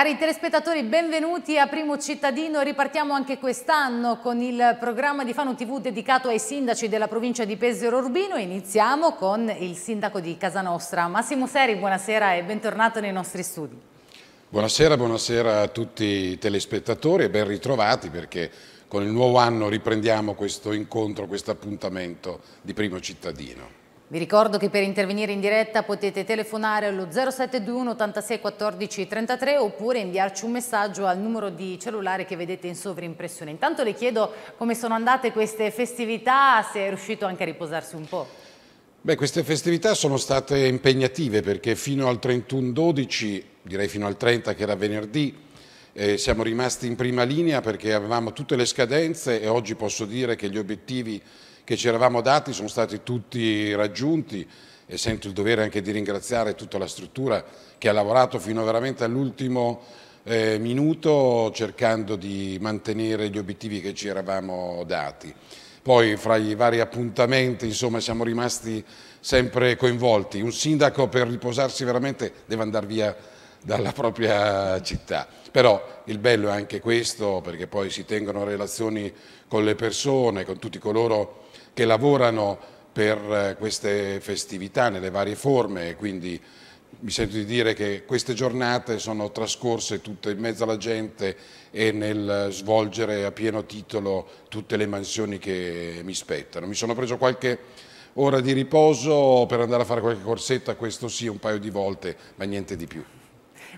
Cari telespettatori, benvenuti a Primo Cittadino. Ripartiamo anche quest'anno con il programma di Fano TV dedicato ai sindaci della provincia di Pesero Urbino. Iniziamo con il sindaco di Casa Nostra, Massimo Seri. Buonasera e bentornato nei nostri studi. Buonasera, buonasera a tutti i telespettatori e ben ritrovati perché con il nuovo anno riprendiamo questo incontro, questo appuntamento di Primo Cittadino. Vi ricordo che per intervenire in diretta potete telefonare allo 0721 86 14 33 oppure inviarci un messaggio al numero di cellulare che vedete in sovrimpressione. Intanto le chiedo come sono andate queste festività, se è riuscito anche a riposarsi un po'. Beh, queste festività sono state impegnative perché fino al 31-12, direi fino al 30 che era venerdì, eh, siamo rimasti in prima linea perché avevamo tutte le scadenze e oggi posso dire che gli obiettivi che ci eravamo dati sono stati tutti raggiunti e sento il dovere anche di ringraziare tutta la struttura che ha lavorato fino veramente all'ultimo eh, minuto cercando di mantenere gli obiettivi che ci eravamo dati. Poi fra i vari appuntamenti insomma, siamo rimasti sempre coinvolti. Un sindaco per riposarsi veramente deve andare via dalla propria città. Però il bello è anche questo, perché poi si tengono relazioni con le persone, con tutti coloro che lavorano per eh, queste festività nelle varie forme e quindi mi sento di dire che queste giornate sono trascorse tutte in mezzo alla gente e nel svolgere a pieno titolo tutte le mansioni che mi spettano. Mi sono preso qualche ora di riposo per andare a fare qualche corsetta, questo sì, un paio di volte, ma niente di più.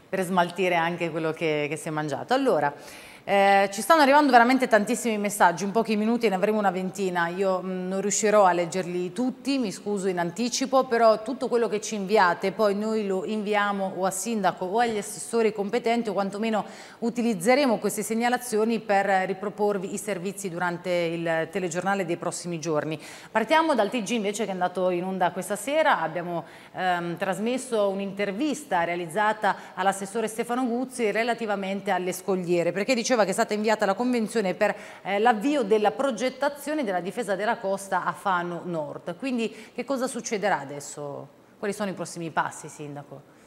Per smaltire anche quello che, che si è mangiato. Allora, eh, ci stanno arrivando veramente tantissimi messaggi, in pochi minuti ne avremo una ventina, io mh, mm, non riuscirò a leggerli tutti, mi scuso in anticipo, però tutto quello che ci inviate poi noi lo inviamo o a sindaco o agli assessori competenti o quantomeno utilizzeremo queste segnalazioni per riproporvi i servizi durante il telegiornale dei prossimi giorni. Partiamo dal TG invece che è andato in onda questa sera, abbiamo ehm, trasmesso un'intervista realizzata all'assessore Stefano Guzzi relativamente alle scogliere, perché dice diceva che è stata inviata la convenzione per eh, l'avvio della progettazione della difesa della costa a Fano Nord. Quindi che cosa succederà adesso? Quali sono i prossimi passi, Sindaco?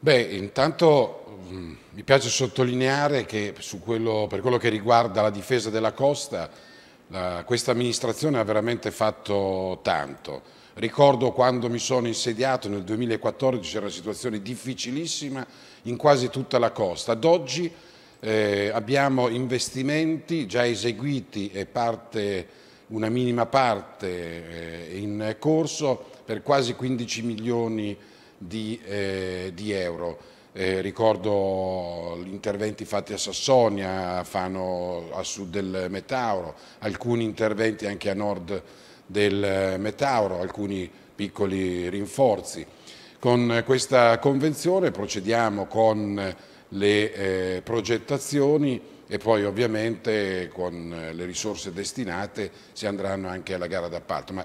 Beh, intanto mh, mm, mi piace sottolineare che quello, per quello che riguarda la difesa della costa, la, questa amministrazione ha veramente fatto tanto. Ricordo quando mi sono insediato nel 2014 era una situazione difficilissima in quasi tutta la costa. Ad oggi eh, abbiamo investimenti già eseguiti e parte, una minima parte eh, in corso per quasi 15 milioni di, eh, di euro. Eh, ricordo gli interventi fatti a Sassonia, a Fano a sud del Metauro, alcuni interventi anche a nord del eh, Metauro, alcuni piccoli rinforzi. Con questa convenzione procediamo con le eh, progettazioni e poi ovviamente con eh, le risorse destinate si andranno anche alla gara d'appalto. Ma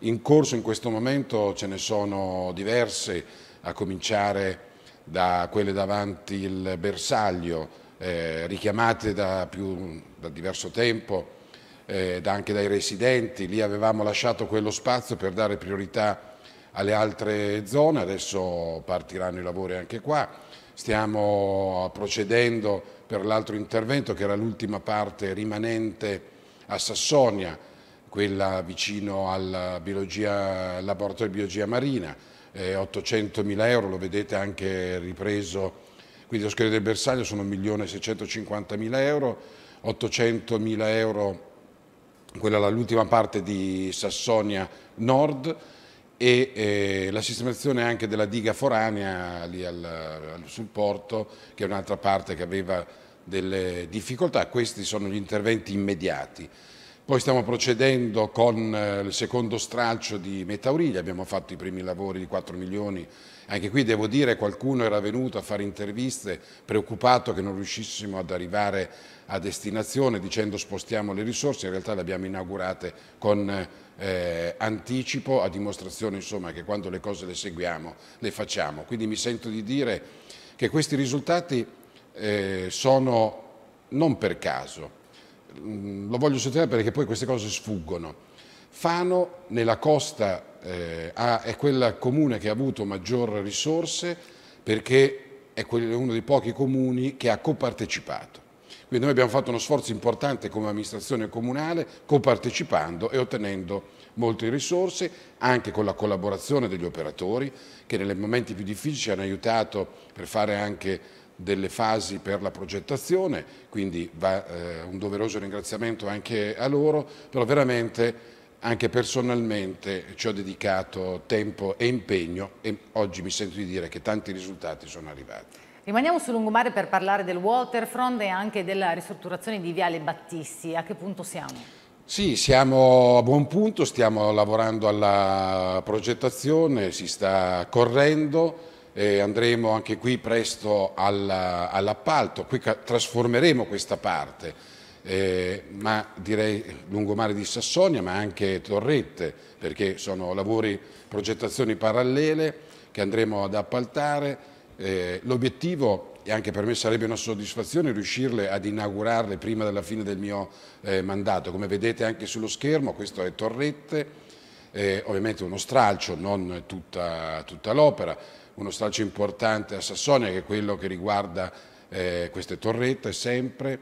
in corso in questo momento ce ne sono diverse, a cominciare da quelle davanti il bersaglio, eh, richiamate da, più, da, diverso tempo, eh, anche dai residenti. Lì avevamo lasciato quello spazio per dare priorità alle altre zone, adesso partiranno i lavori anche qua Stiamo procedendo per l'altro intervento che era l'ultima parte rimanente a Sassonia, quella vicino al laboratorio di biologia marina, eh, 800.000 euro, lo vedete anche ripreso, quindi lo scheletro del bersaglio sono 1.650.000 euro, 800.000 euro, quella l'ultima parte di Sassonia Nord, e eh, la sistemazione anche della diga foranea lì al, sul porto che è un'altra parte che aveva delle difficoltà, questi sono gli interventi immediati. Poi stiamo procedendo con eh, il secondo stralcio di Metauriglia, abbiamo fatto i primi lavori di 4 milioni, anche qui devo dire qualcuno era venuto a fare interviste preoccupato che non riuscissimo ad arrivare a destinazione dicendo spostiamo le risorse, in realtà le abbiamo inaugurate con eh, anticipo a dimostrazione insomma, che quando le cose le seguiamo le facciamo. Quindi mi sento di dire che questi risultati eh, sono non per caso, mm, lo voglio sottolineare perché poi queste cose sfuggono. Fano nella costa eh, è quel comune che ha avuto maggior risorse perché è uno dei pochi comuni che ha copartecipato quindi noi abbiamo fatto uno sforzo importante come amministrazione comunale copartecipando e ottenendo molte risorse, anche con la collaborazione degli operatori che nei momenti più difficili ci hanno aiutato per fare anche delle fasi per la progettazione, quindi va eh, un doveroso ringraziamento anche a loro, però veramente anche personalmente ci ho dedicato tempo e impegno e oggi mi sento di dire che tanti risultati sono arrivati. Rimaniamo sul lungomare per parlare del waterfront e anche della ristrutturazione di Viale Battisti. A che punto siamo? Sì, siamo a buon punto, stiamo lavorando alla progettazione, si sta correndo, e andremo anche qui presto all'appalto, qui trasformeremo questa parte, eh, ma direi lungomare di Sassonia, ma anche Torrette, perché sono lavori, progettazioni parallele che andremo ad appaltare eh, L'obiettivo, e anche per me sarebbe una soddisfazione, riuscirle ad inaugurarle prima della fine del mio eh, mandato. Come vedete anche sullo schermo, questo è Torrette, eh, ovviamente uno stralcio, non tutta, tutta l'opera, uno stralcio importante a Sassonia che è quello che riguarda eh, queste torrette sempre,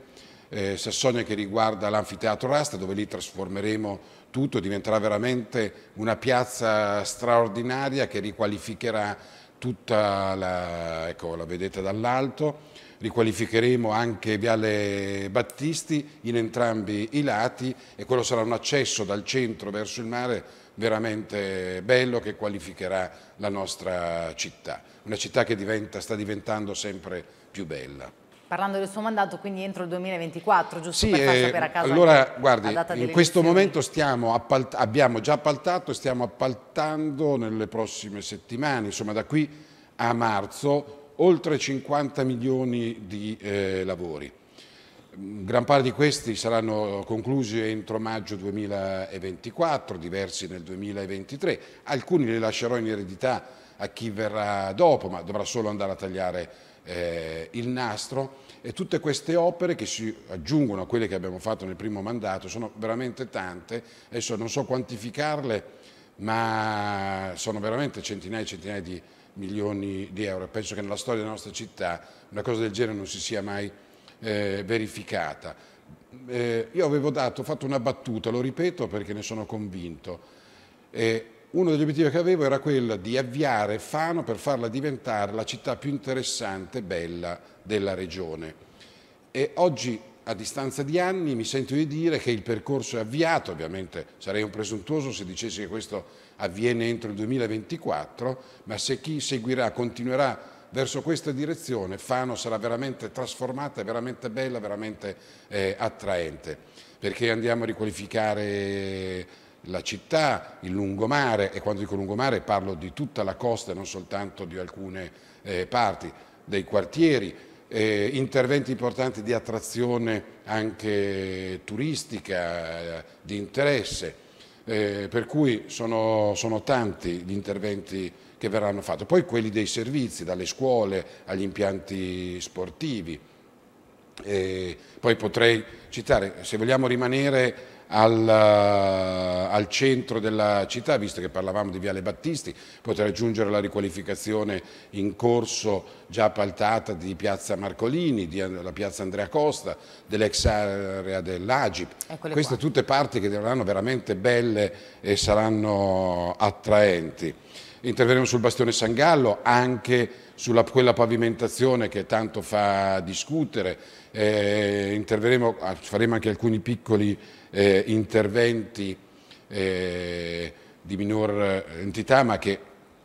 eh, Sassonia che riguarda l'anfiteatro Rasta dove lì trasformeremo tutto, diventerà veramente una piazza straordinaria che riqualificherà tutta la, ecco, la vedete dall'alto, riqualificheremo anche Viale Battisti in entrambi i lati e quello sarà un accesso dal centro verso il mare veramente bello che qualificherà la nostra città, una città che diventa, sta diventando sempre più bella. Parlando del suo mandato, quindi entro il 2024, giusto sì, per far eh, sapere a casa. Allora, guardi, in questo momento abbiamo già appaltato e stiamo appaltando nelle prossime settimane, insomma da qui a marzo, oltre 50 milioni di eh, lavori. Gran parte di questi saranno conclusi entro maggio 2024, diversi nel 2023. Alcuni li lascerò in eredità a chi verrà dopo, ma dovrà solo andare a tagliare eh, Il Nastro e tutte queste opere che si aggiungono a quelle che abbiamo fatto nel primo mandato, sono veramente tante, adesso non so quantificarle, ma sono veramente centinaia e centinaia di milioni di euro. Penso che nella storia della nostra città una cosa del genere non si sia mai eh, verificata. Eh, io avevo dato, fatto una battuta, lo ripeto perché ne sono convinto. Eh, uno degli obiettivi che avevo era quello di avviare Fano per farla diventare la città più interessante e bella della regione. E oggi, a distanza di anni, mi sento di dire che il percorso è avviato, ovviamente sarei un presuntuoso se dicessi che questo avviene entro il 2024, ma se chi seguirà continuerà verso questa direzione, Fano sarà veramente trasformata, veramente bella, veramente eh, attraente, perché andiamo a riqualificare la città, il lungomare, e quando dico lungomare parlo di tutta la costa, e non soltanto di alcune eh, parti, dei quartieri, eh, interventi importanti di attrazione anche turistica, eh, di interesse, eh, per cui sono, sono tanti gli interventi che verranno fatti. Poi quelli dei servizi, dalle scuole agli impianti sportivi. E eh, poi potrei citare, se vogliamo rimanere al, eh, al, centro della città, visto che parlavamo di Viale Battisti, poter aggiungere la riqualificazione in corso già appaltata di Piazza Marcolini, della Piazza Andrea Costa, dell'ex area dell'Agip. Eh, Queste qua. tutte parti che saranno veramente belle e saranno attraenti. Interverremo sul bastione San Gallo, anche sulla quella pavimentazione che tanto fa discutere, eh, ah, faremo anche alcuni piccoli eh, interventi eh, di minor entità ma che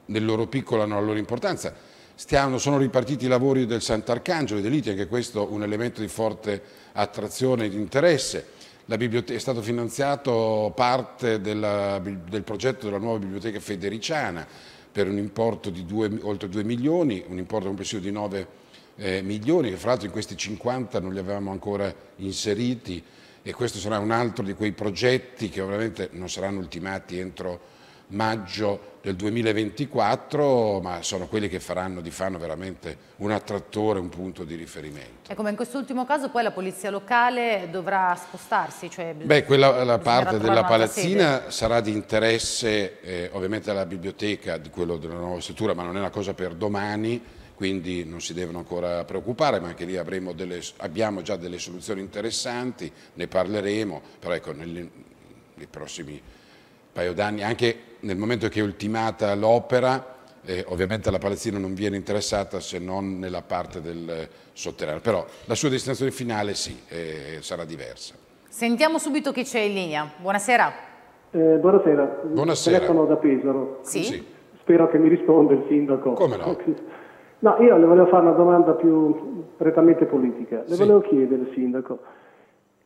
nel loro piccolo hanno la loro importanza. Stiamo, sono ripartiti i lavori del Sant'Arcangelo e dell'ITI, anche questo un elemento di forte attrazione e di interesse. è stato finanziato parte della, del progetto della nuova biblioteca federiciana per un importo di due, oltre 2 milioni, un importo complessivo di 9 eh, milioni, che fra l'altro in questi 50 non li avevamo ancora inseriti, e questo sarà un altro di quei progetti che ovviamente non saranno ultimati entro maggio del 2024, ma sono quelli che faranno di Fano veramente un attrattore, un punto di riferimento. E come in quest'ultimo caso poi la polizia locale dovrà spostarsi? Cioè Beh, quella la parte della palazzina sede. sarà di interesse eh, ovviamente alla biblioteca di quello della nuova struttura, ma non è una cosa per domani, quindi non si devono ancora preoccupare, ma anche lì delle, abbiamo già delle soluzioni interessanti, ne parleremo, però ecco, nei, nei prossimi paio d'anni, anche nel momento che è ultimata l'opera, eh, ovviamente la Palazzina non viene interessata se non nella parte del sotterraneo, però la sua destinazione finale sì, eh, sarà diversa. Sentiamo subito chi c'è in linea. Buonasera. Eh, buonasera. Buonasera. Telefono da Pesaro. Sì? sì. Spero che mi risponda il sindaco. Come no? No, io le volevo fare una domanda più prettamente politica. Le sì. volevo chiedere, Sindaco,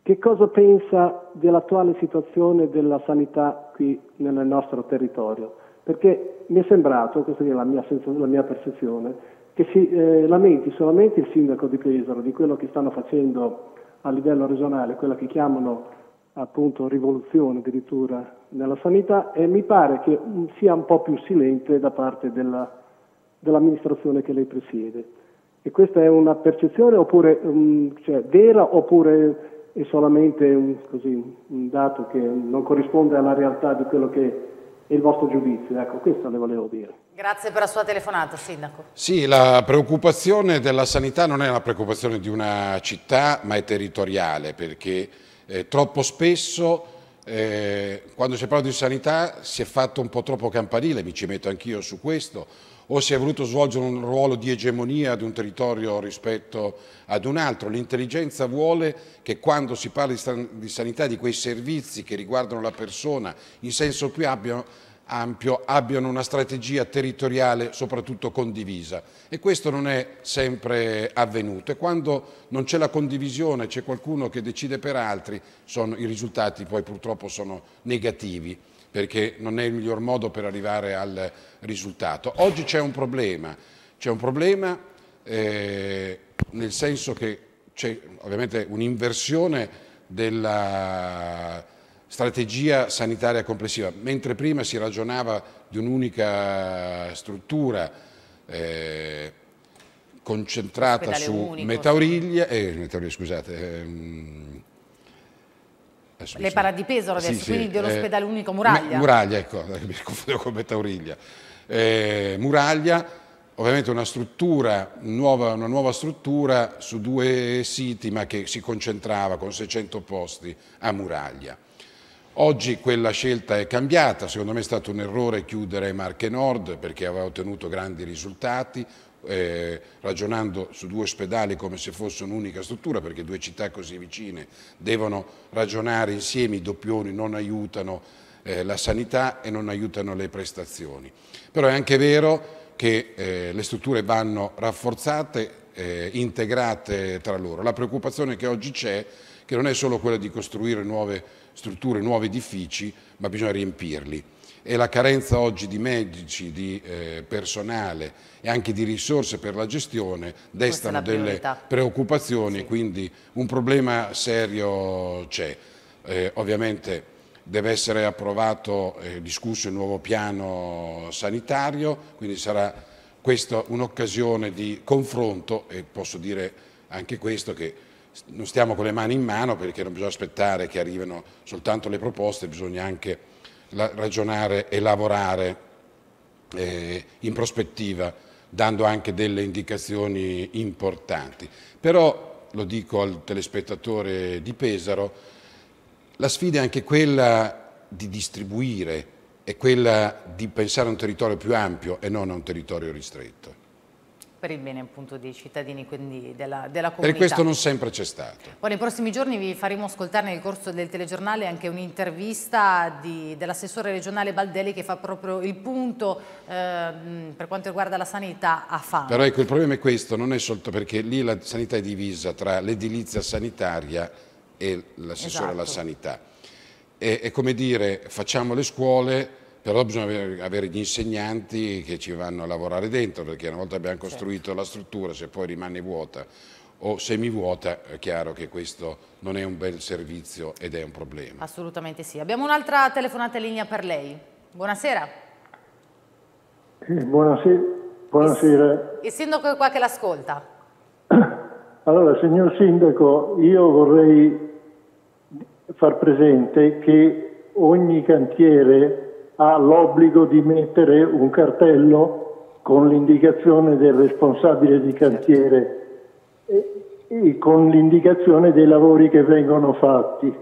che cosa pensa dell'attuale situazione della sanità qui nel nostro territorio? Perché mi è sembrato, questa è la mia, la mia percezione, che si eh, lamenti solamente il sindaco di Pesaro di quello che stanno facendo a livello regionale, quella che chiamano appunto rivoluzione addirittura nella sanità e mi pare che mm, sia un po' più silente da parte della dell'amministrazione che lei presiede. E questa è una percezione oppure, um, cioè, vera oppure è solamente un, così, un, dato che non corrisponde alla realtà di quello che è il vostro giudizio? Ecco, questo le volevo dire. Grazie per la sua telefonata, Sindaco. Sì, la preoccupazione della sanità non è una preoccupazione di una città, ma è territoriale, perché eh, troppo spesso... Eh, quando si parla di sanità si è fatto un po' troppo campanile, mi ci metto anch'io su questo, o si è voluto svolgere un ruolo di egemonia ad un territorio rispetto ad un altro. L'intelligenza vuole che quando si parla di sanità, di quei servizi che riguardano la persona in senso più ampio, abbiano una strategia territoriale soprattutto condivisa e questo non è sempre avvenuto e quando non c'è la condivisione, c'è qualcuno che decide per altri, sono, i risultati poi purtroppo sono negativi perché non è il miglior modo per arrivare al risultato. Oggi c'è un problema, c'è un problema eh, nel senso che c'è ovviamente un'inversione della strategia sanitaria complessiva, mentre prima si ragionava di un'unica struttura eh, concentrata su unico, metauriglia, eh, scusate, ehm, Adesso eh, le paradipeso adesso, sì, quindi sì, eh, dell'ospedale eh, unico Muraglia. Muraglia, ecco, mi confondo con Betauriglia. Eh, Muraglia, ovviamente una struttura, nuova, una nuova struttura su due siti, ma che si concentrava con 600 posti a Muraglia. Oggi quella scelta è cambiata, secondo me è stato un errore chiudere Marche Nord perché aveva ottenuto grandi risultati, eh, ragionando su due ospedali come se fosse un'unica struttura, perché due città così vicine devono ragionare insieme, i doppioni non aiutano eh, la sanità e non aiutano le prestazioni. Però è anche vero che eh, le strutture vanno rafforzate, eh, integrate tra loro. La preoccupazione che oggi c'è che non è solo quella di costruire nuove strutture, nuovi edifici, ma bisogna riempirli e la carenza oggi di medici, di eh, personale e anche di risorse per la gestione destano delle preoccupazioni, sì. quindi un problema serio c'è. Eh, ovviamente deve essere approvato e eh, discusso il nuovo piano sanitario, quindi sarà questa un'occasione di confronto e posso dire anche questo che non stiamo con le mani in mano perché non bisogna aspettare che arrivino soltanto le proposte, bisogna anche ragionare e lavorare eh, in prospettiva, dando anche delle indicazioni importanti. Però, lo dico al telespettatore di Pesaro, la sfida è anche quella di distribuire, è quella di pensare a un territorio più ampio e non a un territorio ristretto per il bene appunto dei cittadini, quindi della, della comunità. Per questo non sempre c'è stato. Poi nei prossimi giorni vi faremo ascoltare nel corso del telegiornale anche un'intervista dell'assessore regionale Baldelli che fa proprio il punto eh, per quanto riguarda la sanità a Fano. Però ecco il problema è questo, non è soltanto perché lì la sanità è divisa tra l'edilizia sanitaria e l'assessore esatto. alla sanità. È, è come dire facciamo le scuole però bisogna avere gli insegnanti che ci vanno a lavorare dentro, perché una volta abbiamo certo. costruito la struttura, se poi rimane vuota o semivuota, è chiaro che questo non è un bel servizio ed è un problema. Assolutamente sì. Abbiamo un'altra telefonata in linea per lei. Buonasera. buonasera. buonasera. Il sindaco è qua che l'ascolta. Allora, signor sindaco, io vorrei far presente che ogni cantiere ha l'obbligo di mettere un cartello con l'indicazione del responsabile di cantiere e con l'indicazione dei lavori che vengono fatti.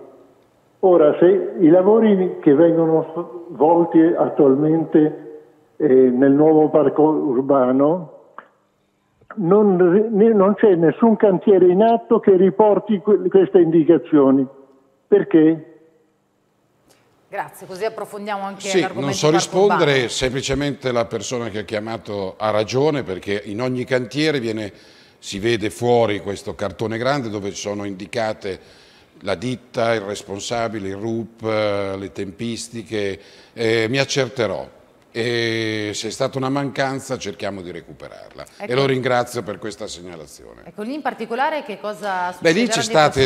Ora, se i lavori che vengono svolti attualmente eh, nel nuovo parco urbano, non, non c'è nessun cantiere in atto che riporti que queste indicazioni. Perché? Grazie, così approfondiamo anche sì, l'argomento. Non so rispondere, urbano. semplicemente la persona che ha chiamato ha ragione perché in ogni cantiere viene, si vede fuori questo cartone grande dove sono indicate la ditta, il responsabile, il RUP, eh, le tempistiche, eh, mi accerterò. E se è stata una mancanza cerchiamo di recuperarla ecco. e lo ringrazio per questa segnalazione. Ecco, lì in particolare che cosa succede? Beh,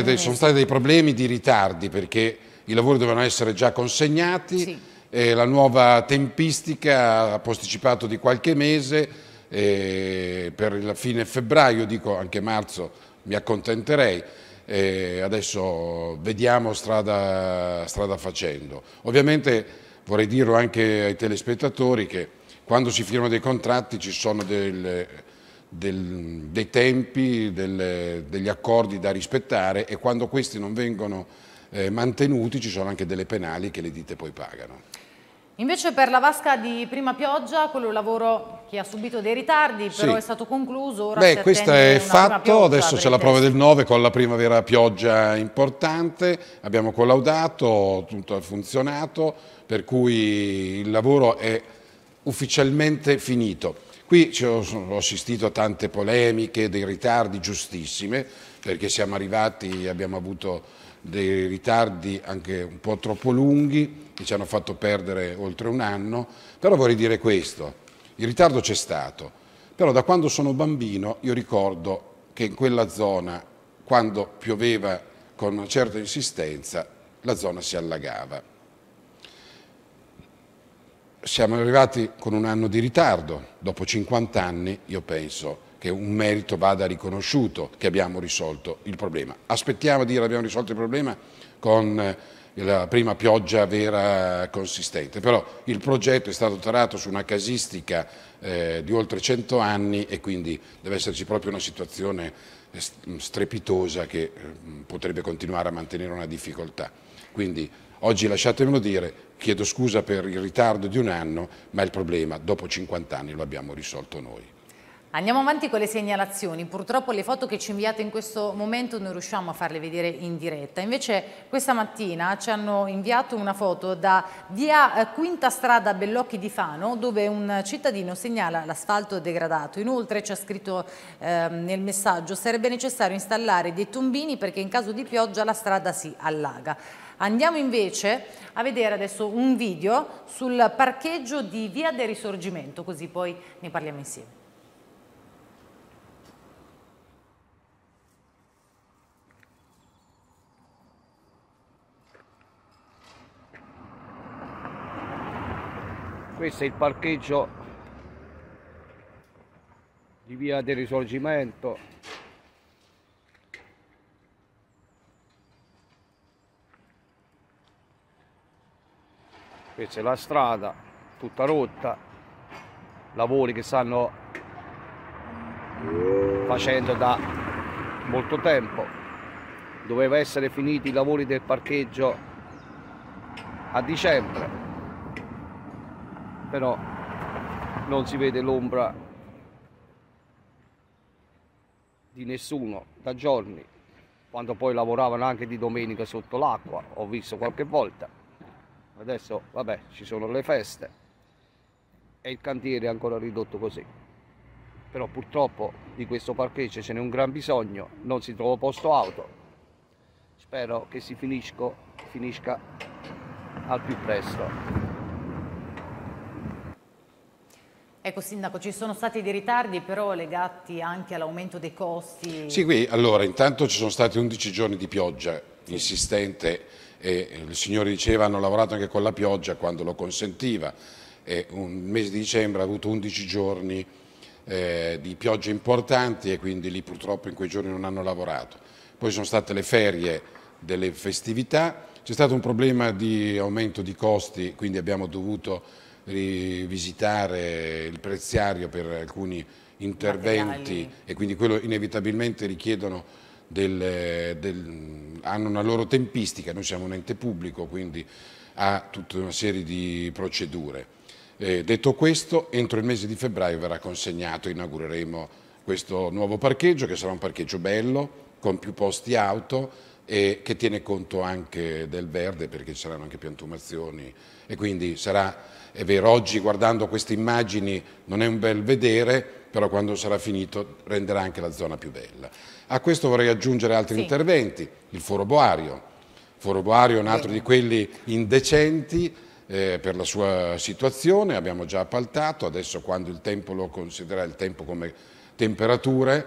lì sono stati dei problemi di ritardi perché i lavori dovevano essere già consegnati, sì. eh, la nuova tempistica ha posticipato di qualche mese, eh, per la fine febbraio, dico anche marzo, mi accontenterei. Eh, adesso vediamo strada, strada facendo. Ovviamente vorrei dirlo anche ai telespettatori che quando si firmano dei contratti ci sono del, del, dei tempi, del, degli accordi da rispettare e quando questi non vengono eh, mantenuti, ci sono anche delle penali che le ditte poi pagano. Invece per la vasca di prima pioggia, quello lavoro che ha subito dei ritardi, però sì. è stato concluso. Ora Beh, questo è fatto, adesso c'è la prova del 9 con la primavera pioggia importante, abbiamo collaudato, tutto ha funzionato, per cui il lavoro è ufficialmente finito. Qui ho assistito a tante polemiche, dei ritardi giustissime, perché siamo arrivati, abbiamo avuto dei ritardi anche un po' troppo lunghi che ci hanno fatto perdere oltre un anno, però vorrei dire questo, il ritardo c'è stato, però da quando sono bambino io ricordo che in quella zona, quando pioveva con una certa insistenza, la zona si allagava siamo arrivati con un anno di ritardo, dopo 50 anni io penso che un merito vada riconosciuto, che abbiamo risolto il problema. Aspettiamo a dire abbiamo risolto il problema con eh, la prima pioggia vera consistente, però il progetto è stato tarato su una casistica eh, di oltre 100 anni e quindi deve esserci proprio una situazione eh, mm, strepitosa che eh, mm, potrebbe continuare a mantenere una difficoltà. Quindi oggi lasciatemelo dire, Chiedo scusa per il ritardo di un anno, ma il problema dopo 50 anni lo abbiamo risolto noi. Andiamo avanti con le segnalazioni, purtroppo le foto che ci inviate in questo momento non riusciamo a farle vedere in diretta, invece questa mattina ci hanno inviato una foto da via eh, Quinta Strada Bellocchi di Fano dove un cittadino segnala l'asfalto degradato, inoltre c'è scritto eh, nel messaggio sarebbe necessario installare dei tombini perché in caso di pioggia la strada si allaga. Andiamo invece a vedere adesso un video sul parcheggio di Via del Risorgimento, così poi ne parliamo insieme. Questo è il parcheggio di Via del Risorgimento qui c'è la strada, tutta rotta, lavori che stanno facendo da molto tempo. Doveva essere finiti i lavori del parcheggio a dicembre, però non si vede l'ombra di nessuno da giorni quando poi lavoravano anche di domenica sotto l'acqua, ho visto qualche volta adesso vabbè ci sono le feste e il cantiere è ancora ridotto così però purtroppo di questo parcheggio ce n'è un gran bisogno non si trova posto auto spero che si finisco, finisca al più presto Ecco Sindaco, ci sono stati dei ritardi però legati anche all'aumento dei costi. Sì, qui allora intanto ci sono stati 11 giorni di pioggia insistente e il signore diceva hanno lavorato anche con la pioggia quando lo consentiva e un mese di dicembre ha avuto 11 giorni eh, di piogge importanti e quindi lì purtroppo in quei giorni non hanno lavorato. Poi sono state le ferie delle festività, c'è stato un problema di aumento di costi, quindi abbiamo dovuto rivisitare il preziario per alcuni interventi Materiali. e quindi quello inevitabilmente richiedono del, del, hanno una loro tempistica, noi siamo un ente pubblico, quindi ha tutta una serie di procedure. Eh, detto questo, entro il mese di febbraio verrà consegnato, inaugureremo questo nuovo parcheggio che sarà un parcheggio bello, con più posti auto e che tiene conto anche del verde perché ci saranno anche piantumazioni e quindi sarà, è vero, oggi guardando queste immagini non è un bel vedere, però quando sarà finito renderà anche la zona più bella. A questo vorrei aggiungere altri sì. interventi, il foro boario. Foro boario è un altro di quelli indecenti eh, per la sua situazione, abbiamo già appaltato, adesso quando il tempo lo considera il tempo come temperature,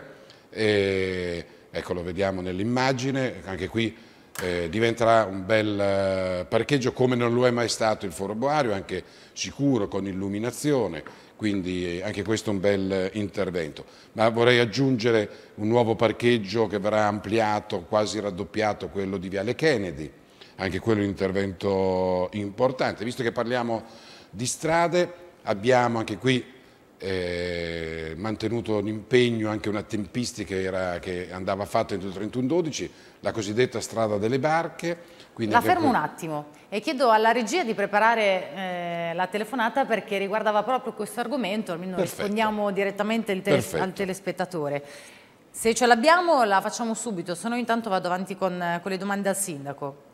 eh, ecco lo vediamo nell'immagine, anche qui eh, diventerà un bel eh, parcheggio come non lo è mai stato il Foro Boario, anche sicuro con illuminazione, quindi eh, anche questo è un bel eh, intervento. Ma vorrei aggiungere un nuovo parcheggio che verrà ampliato, quasi raddoppiato, quello di Viale Kennedy, anche quello è un intervento importante. Visto che parliamo di strade, abbiamo anche qui eh, mantenuto un impegno, anche una tempistica era, che andava fatta entro il 31-12, la cosiddetta strada delle barche, quindi la fermo un attimo e chiedo alla regia di preparare eh, la telefonata perché riguardava proprio questo argomento, almeno Perfetto. rispondiamo direttamente teles al telespettatore. Se ce l'abbiamo la facciamo subito, se no intanto vado avanti con, con le domande al sindaco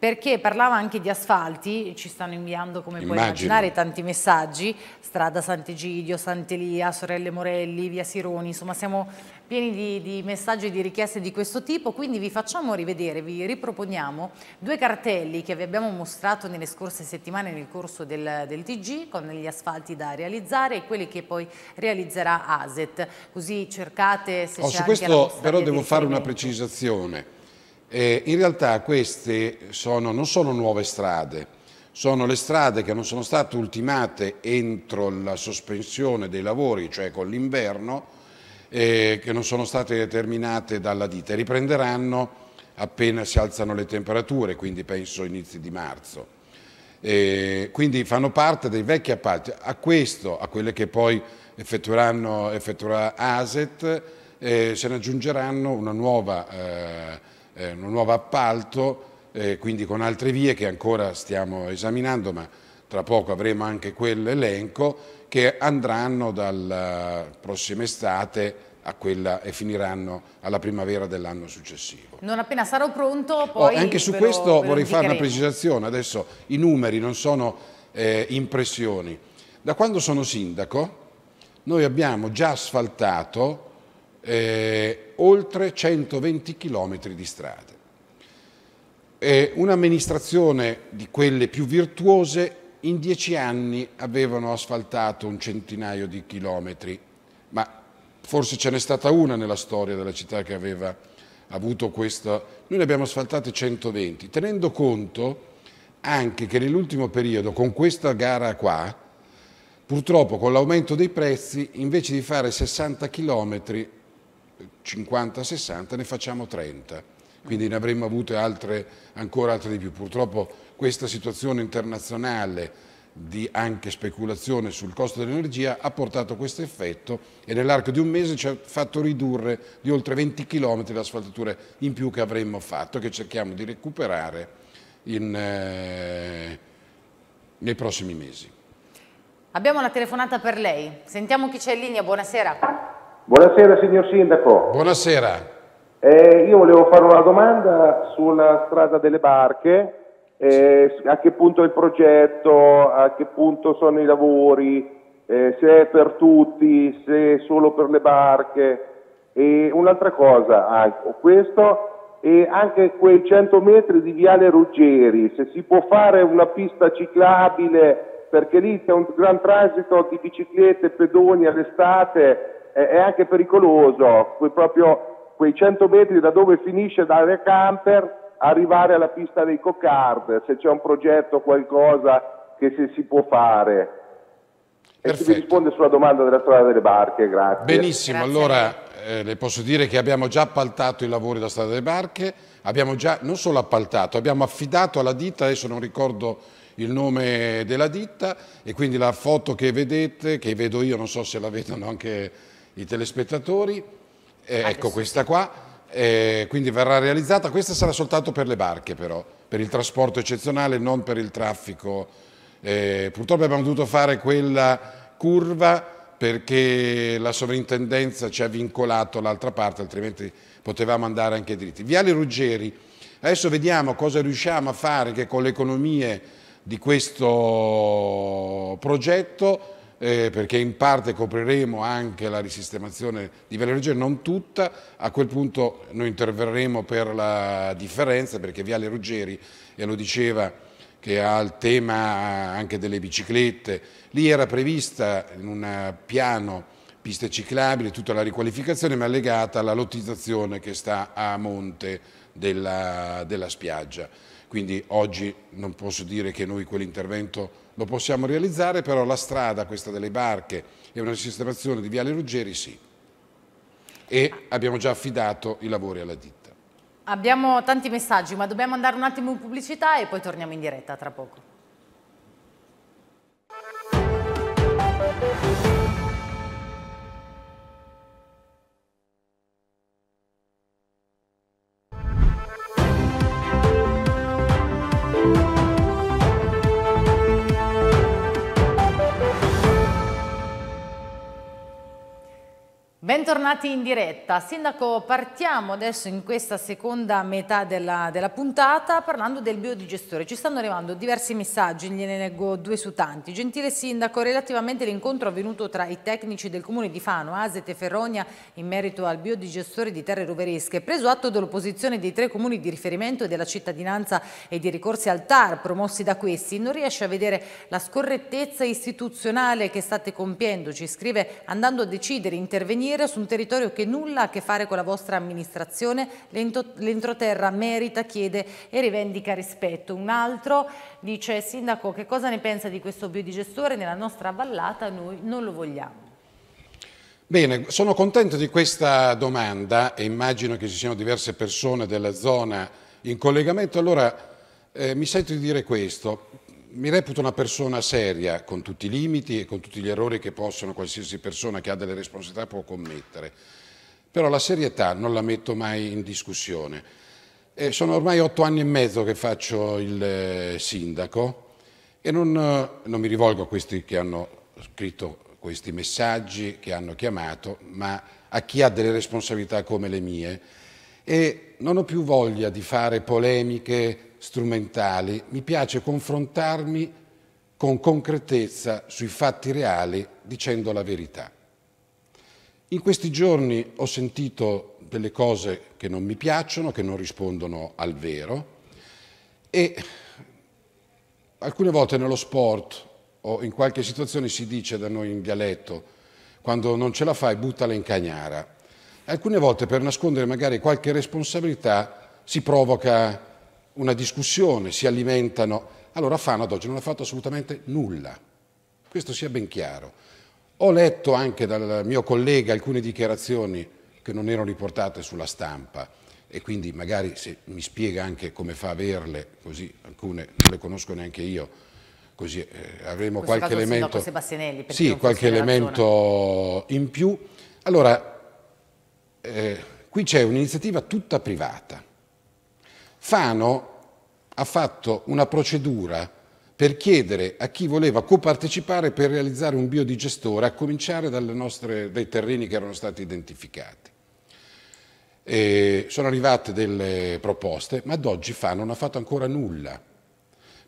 perché parlava anche di asfalti, ci stanno inviando come Immagino. puoi immaginare tanti messaggi, strada Sant'Egidio, Sant'Elia, Sorelle Morelli, via Sironi, insomma siamo pieni di, di messaggi e di richieste di questo tipo, quindi vi facciamo rivedere, vi riproponiamo due cartelli che vi abbiamo mostrato nelle scorse settimane nel corso del, del TG con gli asfalti da realizzare e quelli che poi realizzerà ASET, così cercate se oh, c'è anche questo, la Su questo però devo fare una precisazione eh, in realtà queste sono, non sono nuove strade, sono le strade che non sono state ultimate entro la sospensione dei lavori, cioè con l'inverno, eh, che non sono state determinate dalla ditta e riprenderanno appena si alzano le temperature, quindi penso inizi di marzo. Eh, quindi fanno parte dei vecchi appalti. A questo, a quelle che poi effettuerà ASET, eh, se ne aggiungeranno una nuova eh, eh, un nuovo appalto, eh, quindi con altre vie che ancora stiamo esaminando, ma tra poco avremo anche quell'elenco, che andranno dalla eh, prossima estate a quella e finiranno alla primavera dell'anno successivo. Non appena sarò pronto oh, poi... Oh, anche su questo lo, vorrei fare una precisazione, adesso i numeri non sono eh, impressioni. Da quando sono sindaco noi abbiamo già asfaltato eh, oltre 120 km di strade. un'amministrazione di quelle più virtuose in dieci anni avevano asfaltato un centinaio di chilometri, ma forse ce n'è stata una nella storia della città che aveva avuto questa... Noi ne abbiamo asfaltate 120, tenendo conto anche che nell'ultimo periodo con questa gara qua, purtroppo con l'aumento dei prezzi, invece di fare 60 chilometri 50-60, ne facciamo 30. Quindi ne avremmo avute altre, ancora altre di più. Purtroppo questa situazione internazionale di anche speculazione sul costo dell'energia ha portato questo effetto e nell'arco di un mese ci ha fatto ridurre di oltre 20 km le asfaltature in più che avremmo fatto che cerchiamo di recuperare in, eh, nei prossimi mesi. Abbiamo una telefonata per lei. Sentiamo chi c'è in linea. Buonasera. Buonasera signor Sindaco. Buonasera. Eh, io volevo fare una domanda sulla strada delle barche, eh, a che punto è il progetto, a che punto sono i lavori, eh, se è per tutti, se è solo per le barche. E un'altra cosa, anche, ecco, questo e anche quei 100 metri di Viale Ruggeri, se si può fare una pista ciclabile, perché lì c'è un gran transito di biciclette, pedoni all'estate è anche pericoloso, proprio quei 100 metri da dove finisce l'area camper arrivare alla pista dei cocard, se c'è un progetto, qualcosa che si, si può fare. E si risponde sulla domanda della strada delle barche, grazie. Benissimo, grazie. allora eh, le posso dire che abbiamo già appaltato i lavori della strada delle barche, abbiamo già non solo appaltato, abbiamo affidato alla ditta, adesso non ricordo il nome della ditta e quindi la foto che vedete, che vedo io, non so se la vedono anche i telespettatori, eh, ah, ecco questa qua, eh, quindi verrà realizzata, questa sarà soltanto per le barche però, per il trasporto eccezionale, non per il traffico. Eh, purtroppo abbiamo dovuto fare quella curva perché la sovrintendenza ci ha vincolato l'altra parte, altrimenti potevamo andare anche dritti. Viale Ruggeri, adesso vediamo cosa riusciamo a fare che con le economie di questo progetto eh, perché in parte copriremo anche la risistemazione di Viale Ruggeri, non tutta, a quel punto noi interverremo per la differenza perché Viale Ruggeri, e lo diceva, che ha il tema anche delle biciclette, lì era prevista in un piano piste ciclabili tutta la riqualificazione ma legata alla lottizzazione che sta a monte della, della spiaggia. Quindi oggi non posso dire che noi quell'intervento lo possiamo realizzare, però la strada, questa delle barche e una sistemazione di Viale Ruggeri sì. E abbiamo già affidato i lavori alla ditta. Abbiamo tanti messaggi, ma dobbiamo andare un attimo in pubblicità e poi torniamo in diretta tra poco. Bentornati in diretta. Sindaco, partiamo adesso in questa seconda metà della, della puntata parlando del biodigestore. Ci stanno arrivando diversi messaggi, gliene leggo due su tanti. Gentile Sindaco, relativamente all'incontro avvenuto tra i tecnici del Comune di Fano, Aset e Ferronia, in merito al biodigestore di Terre Roveresche, preso atto dell'opposizione dei tre comuni di riferimento e della cittadinanza e di ricorsi al TAR promossi da questi, non riesce a vedere la scorrettezza istituzionale che state compiendo, ci scrive andando a decidere, intervenire agire su un territorio che nulla ha a che fare con la vostra amministrazione. L'entroterra merita, chiede e rivendica rispetto. Un altro dice, Sindaco, che cosa ne pensa di questo biodigestore nella nostra vallata? Noi non lo vogliamo. Bene, sono contento di questa domanda e immagino che ci siano diverse persone della zona in collegamento. Allora eh, mi sento di dire questo mi reputo una persona seria, con tutti i limiti e con tutti gli errori che possono qualsiasi persona che ha delle responsabilità può commettere, però la serietà non la metto mai in discussione. E sono ormai otto anni e mezzo che faccio il eh, sindaco e non, eh, non mi rivolgo a questi che hanno scritto questi messaggi, che hanno chiamato, ma a chi ha delle responsabilità come le mie. E non ho più voglia di fare polemiche strumentali, mi piace confrontarmi con concretezza sui fatti reali dicendo la verità. In questi giorni ho sentito delle cose che non mi piacciono, che non rispondono al vero e alcune volte nello sport o in qualche situazione si dice da noi in dialetto quando non ce la fai buttala in cagnara. Alcune volte per nascondere magari qualche responsabilità si provoca una discussione, si alimentano. Allora Fano ad oggi non ha fatto assolutamente nulla, questo sia ben chiaro. Ho letto anche dal mio collega alcune dichiarazioni che non erano riportate sulla stampa e quindi magari se mi spiega anche come fa a averle, così alcune non le conosco neanche io, così eh, avremo qualche elemento, sì, qualche elemento in più. Allora, eh, qui c'è un'iniziativa tutta privata Fano ha fatto una procedura per chiedere a chi voleva copartecipare per realizzare un biodigestore, a cominciare nostre, dai terreni che erano stati identificati. E sono arrivate delle proposte, ma ad oggi Fano non ha fatto ancora nulla,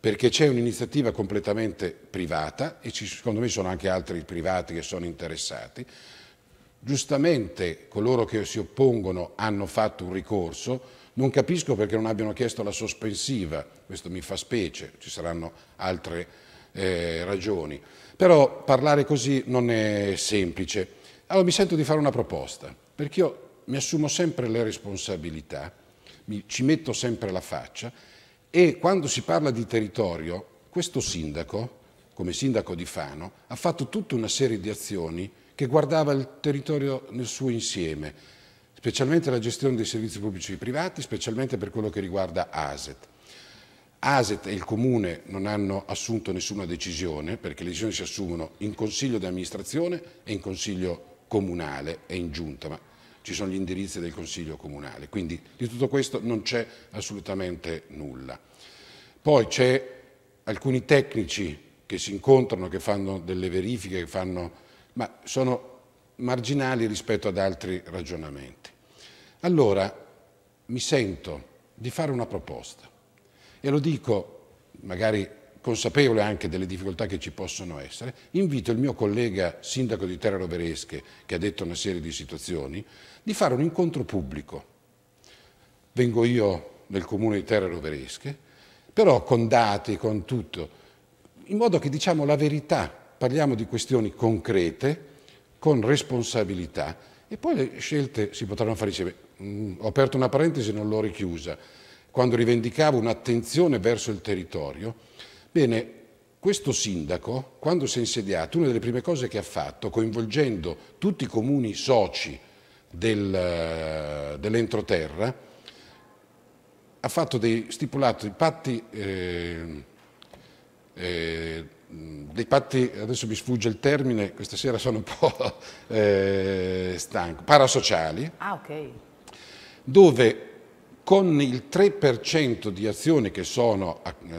perché c'è un'iniziativa completamente privata e ci, secondo me sono anche altri privati che sono interessati. Giustamente coloro che si oppongono hanno fatto un ricorso, non capisco perché non abbiano chiesto la sospensiva, questo mi fa specie, ci saranno altre eh, ragioni. Però parlare così non è semplice. Allora mi sento di fare una proposta, perché io mi assumo sempre le responsabilità, mi, ci metto sempre la faccia e quando si parla di territorio, questo sindaco, come sindaco di Fano, ha fatto tutta una serie di azioni che guardava il territorio nel suo insieme specialmente la gestione dei servizi pubblici e privati, specialmente per quello che riguarda ASET. ASET e il Comune non hanno assunto nessuna decisione, perché le decisioni si assumono in Consiglio di amministrazione e in Consiglio comunale e in Giunta, ma ci sono gli indirizzi del Consiglio comunale, quindi di tutto questo non c'è assolutamente nulla. Poi c'è alcuni tecnici che si incontrano, che fanno delle verifiche, fanno, ma sono marginali rispetto ad altri ragionamenti. Allora mi sento di fare una proposta e lo dico magari consapevole anche delle difficoltà che ci possono essere, invito il mio collega sindaco di Terra Roveresche, che ha detto una serie di situazioni, di fare un incontro pubblico. Vengo io nel comune di Terra Roveresche, però con dati, con tutto, in modo che diciamo la verità, parliamo di questioni concrete, con responsabilità e poi le scelte si potranno fare insieme. Mm, ho aperto una parentesi e non l'ho richiusa, quando rivendicavo un'attenzione verso il territorio, bene, questo sindaco, quando si è insediato, una delle prime cose che ha fatto, coinvolgendo tutti i comuni soci del, eh, dell'entroterra, ha fatto dei, stipulato dei patti, eh, eh, dei patti, adesso mi sfugge il termine, questa sera sono un po' eh, stanco, parasociali. Ah, ok dove con il 3% di azioni che sono a, eh,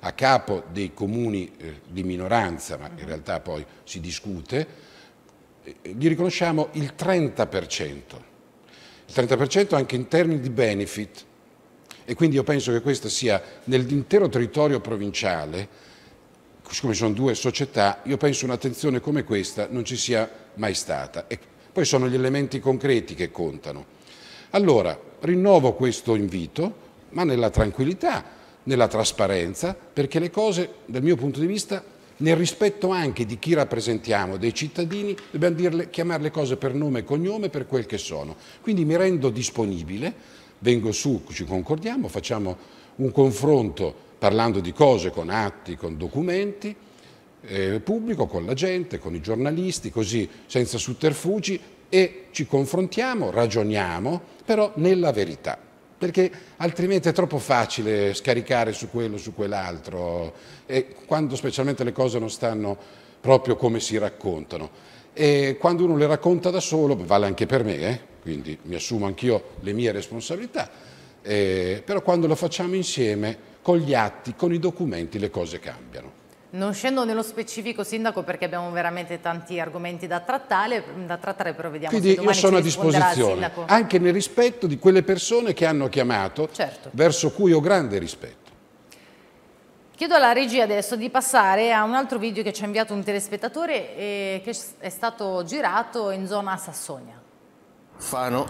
a capo dei comuni eh, di minoranza, ma in mm-hmm. realtà poi si discute, gli eh, riconosciamo il 30%, il 30% anche in termini di benefit e quindi io penso che questa sia nell'intero territorio provinciale, siccome sono due società, io penso un'attenzione come questa non ci sia mai stata. E poi sono gli elementi concreti che contano. Allora, rinnovo questo invito, ma nella tranquillità, nella trasparenza, perché le cose, dal mio punto di vista, nel rispetto anche di chi rappresentiamo, dei cittadini, dobbiamo dirle, chiamare le cose per nome e cognome, per quel che sono. Quindi mi rendo disponibile, vengo su, ci concordiamo, facciamo un confronto parlando di cose con atti, con documenti, eh, pubblico, con la gente, con i giornalisti, così senza sotterfugi e ci confrontiamo, ragioniamo però nella verità, perché altrimenti è troppo facile scaricare su quello, su quell'altro, e quando specialmente le cose non stanno proprio come si raccontano. E quando uno le racconta da solo, vale anche per me, eh? quindi mi assumo anch'io le mie responsabilità, eh, però quando lo facciamo insieme, con gli atti, con i documenti, le cose cambiano. Non scendo nello specifico sindaco perché abbiamo veramente tanti argomenti da trattare, da trattare però vediamo Quindi se domani io sono a disposizione, anche nel rispetto di quelle persone che hanno chiamato, certo. verso cui ho grande rispetto. Chiedo alla regia adesso di passare a un altro video che ci ha inviato un telespettatore eh, che è stato girato in zona Sassonia. Fano,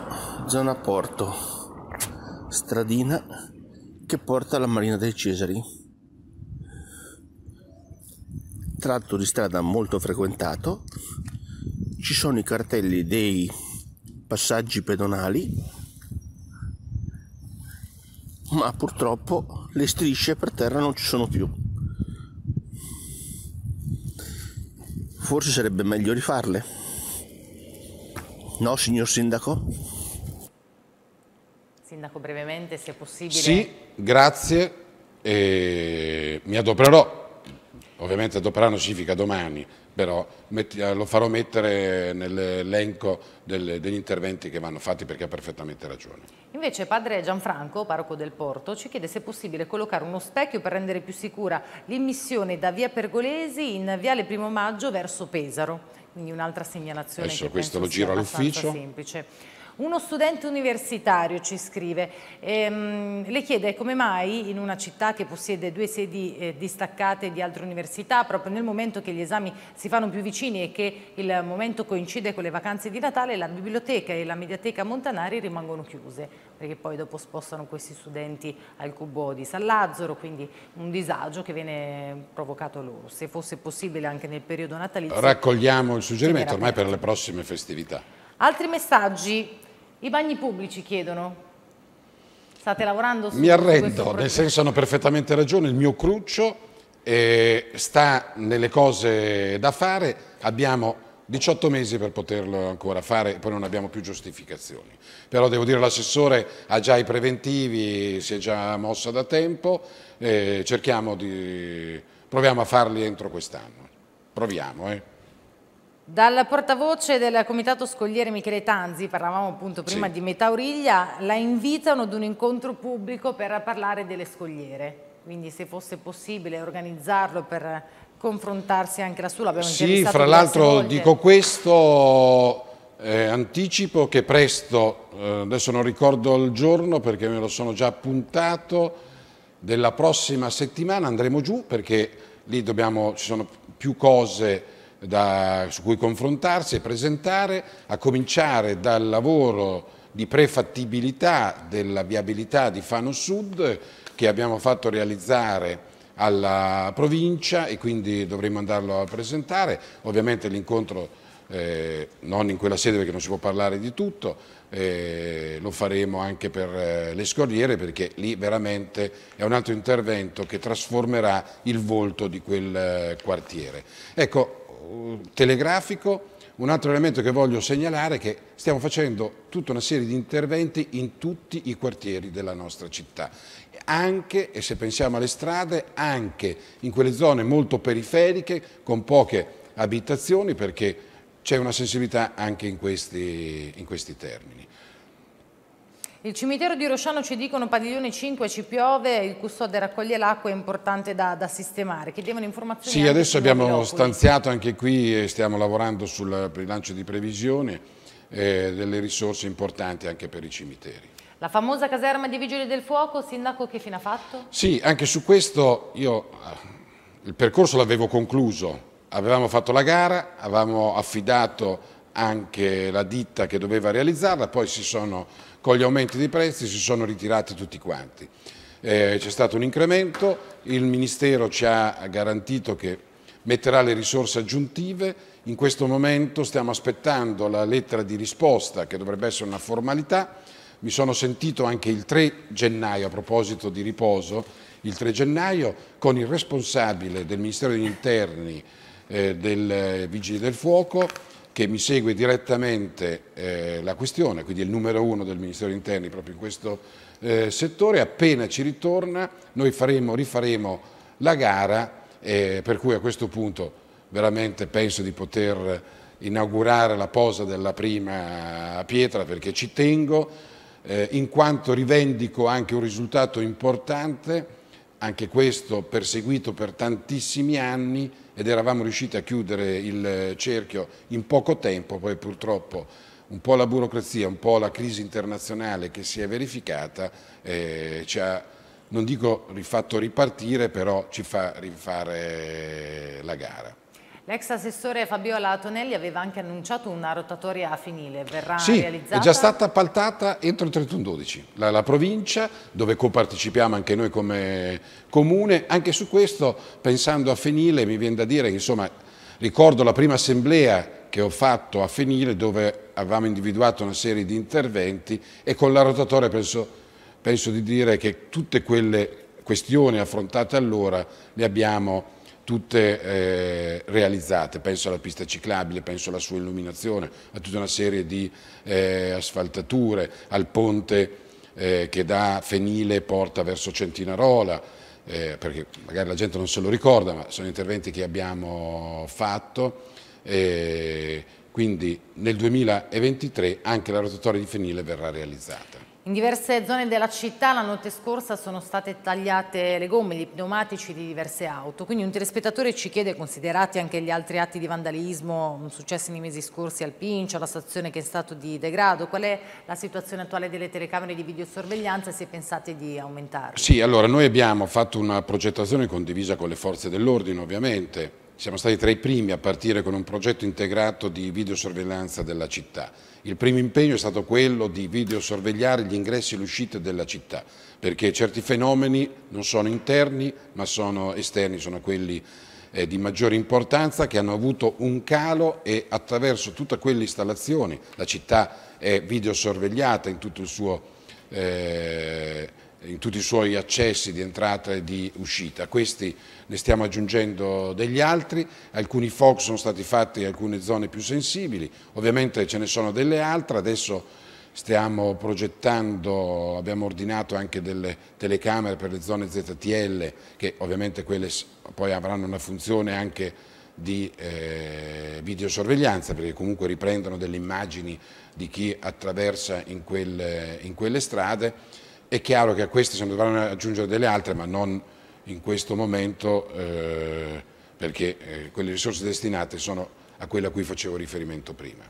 zona Porto, stradina che porta alla Marina dei Cesari tratto di strada molto frequentato, ci sono i cartelli dei passaggi pedonali, ma purtroppo le strisce per terra non ci sono più. Forse sarebbe meglio rifarle. No, signor Sindaco? Sindaco, brevemente, se possibile. Sì, grazie. E mi adopererò ovviamente Doprano significa domani, però eh, lo farò mettere nell'elenco degli interventi che vanno fatti perché ha perfettamente ragione. Invece padre Gianfranco, parroco del Porto, ci chiede se è possibile collocare uno specchio per rendere più sicura l'immissione da via Pergolesi in viale Primo Maggio verso Pesaro. Quindi un'altra segnalazione Adesso questo lo giro all'ufficio. semplice. Uno studente universitario ci scrive, ehm, le chiede come mai in una città che possiede due sedi eh, distaccate di altre università, proprio nel momento che gli esami si fanno più vicini e che il momento coincide con le vacanze di Natale, la biblioteca e la mediateca Montanari rimangono chiuse, perché poi dopo spostano questi studenti al cubo di San Lazzaro, quindi un disagio che viene provocato loro. Se fosse possibile anche nel periodo natalizio... Raccogliamo il suggerimento ormai per le prossime festività. Altri messaggi i bagni pubblici chiedono. State lavorando su Mi arrendo, nel senso hanno perfettamente ragione, il mio cruccio eh, sta nelle cose da fare, abbiamo 18 mesi per poterlo ancora fare, poi non abbiamo più giustificazioni. Però devo dire l'assessore ha già i preventivi, si è già mossa da tempo, eh, cerchiamo di, proviamo a farli entro quest'anno. Proviamo, eh. Dal portavoce del Comitato Scogliere Michele Tanzi, parlavamo appunto prima sì. di origlia, la invitano ad un incontro pubblico per parlare delle scogliere. Quindi se fosse possibile organizzarlo per confrontarsi anche lassù, l'abbiamo Sì, fra l'altro dico questo, eh, anticipo che presto, eh, adesso non ricordo il giorno perché me lo sono già appuntato, della prossima settimana andremo giù perché lì dobbiamo, ci sono più cose da, su cui confrontarsi e presentare, a cominciare dal lavoro di prefattibilità della viabilità di Fano Sud che abbiamo fatto realizzare alla provincia e quindi dovremo andarlo a presentare. Ovviamente l'incontro eh, non in quella sede perché non si può parlare di tutto, eh, lo faremo anche per eh, le scorriere perché lì veramente è un altro intervento che trasformerà il volto di quel eh, quartiere. Ecco, telegrafico, un altro elemento che voglio segnalare è che stiamo facendo tutta una serie di interventi in tutti i quartieri della nostra città, anche, e se pensiamo alle strade, anche in quelle zone molto periferiche con poche abitazioni perché c'è una sensibilità anche in questi, in questi termini. Il cimitero di Rosciano ci dicono padiglione 5 ci piove, il custode raccoglie l'acqua, è importante da, da sistemare. Chiedevano informazioni. Sì, adesso abbiamo stanziato anche qui e stiamo lavorando sul rilancio di previsione eh, delle risorse importanti anche per i cimiteri. La famosa caserma di Vigili del Fuoco, Sindaco, che fine ha fatto? Sì, anche su questo io eh, il percorso l'avevo concluso. Avevamo fatto la gara, avevamo affidato anche la ditta che doveva realizzarla, poi si sono con gli aumenti dei prezzi si sono ritirati tutti quanti. Eh, C'è stato un incremento, il Ministero ci ha garantito che metterà le risorse aggiuntive, in questo momento stiamo aspettando la lettera di risposta che dovrebbe essere una formalità, mi sono sentito anche il 3 gennaio a proposito di riposo, il 3 gennaio con il responsabile del Ministero degli Interni eh, del eh, Vigili del Fuoco che mi segue direttamente eh, la questione, quindi è il numero uno del Ministero degli Interni proprio in questo eh, settore, appena ci ritorna noi faremo, rifaremo la gara, eh, per cui a questo punto veramente penso di poter inaugurare la posa della prima pietra perché ci tengo, eh, in quanto rivendico anche un risultato importante, anche questo perseguito per tantissimi anni, ed eravamo riusciti a chiudere il cerchio in poco tempo, poi purtroppo un po' la burocrazia, un po' la crisi internazionale che si è verificata eh, ci ha, non dico rifatto ripartire, però ci fa rifare la gara. L'ex assessore Fabiola Tonelli aveva anche annunciato una rotatoria a Finile, verrà sì, realizzata? Sì, è già stata appaltata entro il 31-12, la, la, provincia dove copartecipiamo anche noi come comune, anche su questo pensando a Finile mi viene da dire che insomma ricordo la prima assemblea che ho fatto a Finile dove avevamo individuato una serie di interventi e con la rotatoria penso, penso di dire che tutte quelle questioni affrontate allora le abbiamo tutte eh, realizzate, penso alla pista ciclabile, penso alla sua illuminazione, a tutta una serie di eh, asfaltature, al ponte eh, che da Fenile porta verso Centinarola, eh, perché magari la gente non se lo ricorda, ma sono interventi che abbiamo fatto. quindi nel 2023 anche la rotatoria di Fenile verrà realizzata. In diverse zone della città la notte scorsa sono state tagliate le gomme, gli pneumatici di diverse auto, quindi un telespettatore ci chiede, considerati anche gli altri atti di vandalismo mm, successi nei mesi scorsi al Pincio, alla stazione che è in stato di degrado, qual è la situazione attuale delle telecamere di videosorveglianza e se pensate di aumentarle? Sì, allora noi abbiamo fatto una progettazione condivisa con le forze dell'ordine ovviamente, siamo stati tra i primi a partire con un progetto integrato di videosorveglianza della città. Il primo impegno è stato quello di videosorvegliare gli ingressi e le uscite della città, perché certi fenomeni non sono interni ma sono esterni, sono quelli eh, di maggiore importanza che hanno avuto un calo e attraverso tutte quelle installazioni, la città è videosorvegliata in tutto il suo... Eh, in tutti i suoi accessi di entrata e di uscita. Questi ne stiamo aggiungendo degli altri, alcuni FOC sono stati fatti in alcune zone più sensibili, ovviamente ce ne sono delle altre, adesso stiamo progettando, abbiamo ordinato anche delle telecamere per le zone ZTL che ovviamente quelle poi avranno una funzione anche di eh, videosorveglianza perché comunque riprendono delle immagini di chi attraversa in quelle, in quelle strade. È chiaro che a queste se ne dovranno aggiungere delle altre ma non in questo momento eh, perché eh, quelle risorse destinate sono a quelle a cui facevo riferimento prima.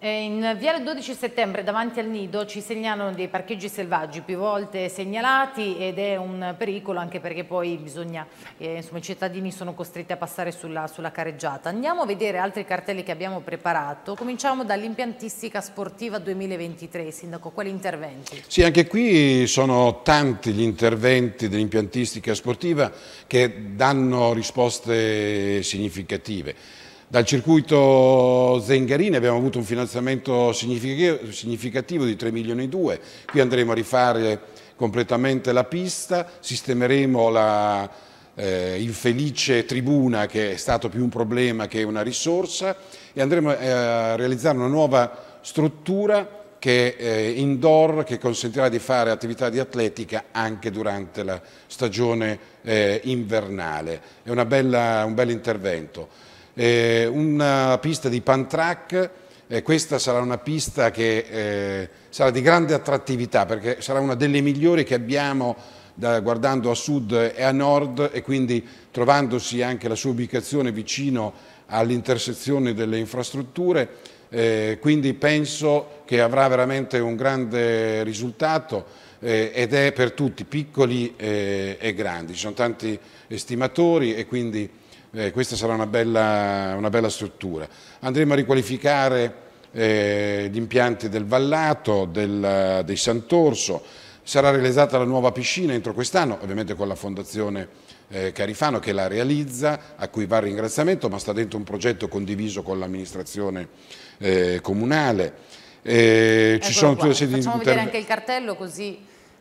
Eh, in Viale 12 settembre davanti al Nido ci segnalano dei parcheggi selvaggi più volte segnalati ed è un pericolo anche perché poi bisogna, eh, insomma, i cittadini sono costretti a passare sulla, sulla, careggiata. Andiamo a vedere altri cartelli che abbiamo preparato. Cominciamo dall'impiantistica sportiva 2023. Sindaco, quali interventi? Sì, anche qui sono tanti gli interventi dell'impiantistica sportiva che danno risposte significative. Dal circuito Zengarini abbiamo avuto un finanziamento significativo di 3 milioni e 2, qui andremo a rifare completamente la pista, sistemeremo la eh, infelice tribuna che è stato più un problema che una risorsa e andremo eh, a realizzare una nuova struttura che eh, indoor che consentirà di fare attività di atletica anche durante la stagione eh, invernale. È bella, un bel intervento. Eh, una pista di pantrack, eh, questa sarà una pista che eh, sarà di grande attrattività perché sarà una delle migliori che abbiamo da, guardando a sud e a nord e quindi trovandosi anche la sua ubicazione vicino all'intersezione delle infrastrutture, eh, quindi penso che avrà veramente un grande risultato eh, ed è per tutti, piccoli eh, e grandi. Ci sono tanti estimatori e quindi eh, questa sarà una bella, una bella, struttura. Andremo a riqualificare eh, gli impianti del Vallato, del, dei Sant'Orso, sarà realizzata la nuova piscina entro quest'anno, ovviamente con la Fondazione eh, Carifano che la realizza, a cui va il ringraziamento, ma sta dentro un progetto condiviso con l'amministrazione eh, comunale. Eh, ci sono qua. tutte Facciamo inter... vedere anche il cartello così